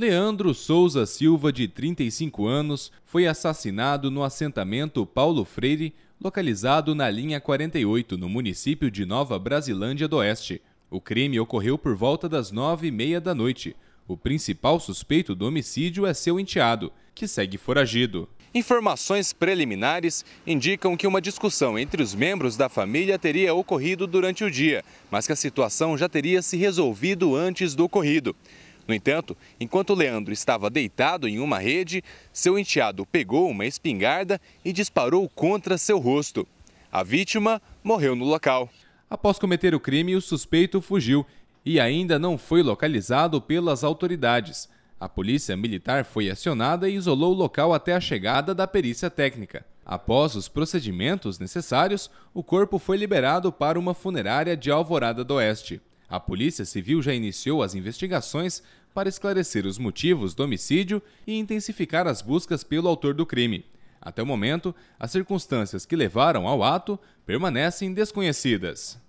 Leandro Souza Silva, de 35 anos, foi assassinado no assentamento Paulo Freire, localizado na linha 48, no município de Nova Brasilândia do Oeste. O crime ocorreu por volta das nove e meia da noite. O principal suspeito do homicídio é seu enteado, que segue foragido. Informações preliminares indicam que uma discussão entre os membros da família teria ocorrido durante o dia, mas que a situação já teria se resolvido antes do ocorrido. No entanto, enquanto Leandro estava deitado em uma rede, seu enteado pegou uma espingarda e disparou contra seu rosto. A vítima morreu no local. Após cometer o crime, o suspeito fugiu e ainda não foi localizado pelas autoridades. A polícia militar foi acionada e isolou o local até a chegada da perícia técnica. Após os procedimentos necessários, o corpo foi liberado para uma funerária de Alvorada do Oeste. A Polícia Civil já iniciou as investigações para esclarecer os motivos do homicídio e intensificar as buscas pelo autor do crime. Até o momento, as circunstâncias que levaram ao ato permanecem desconhecidas.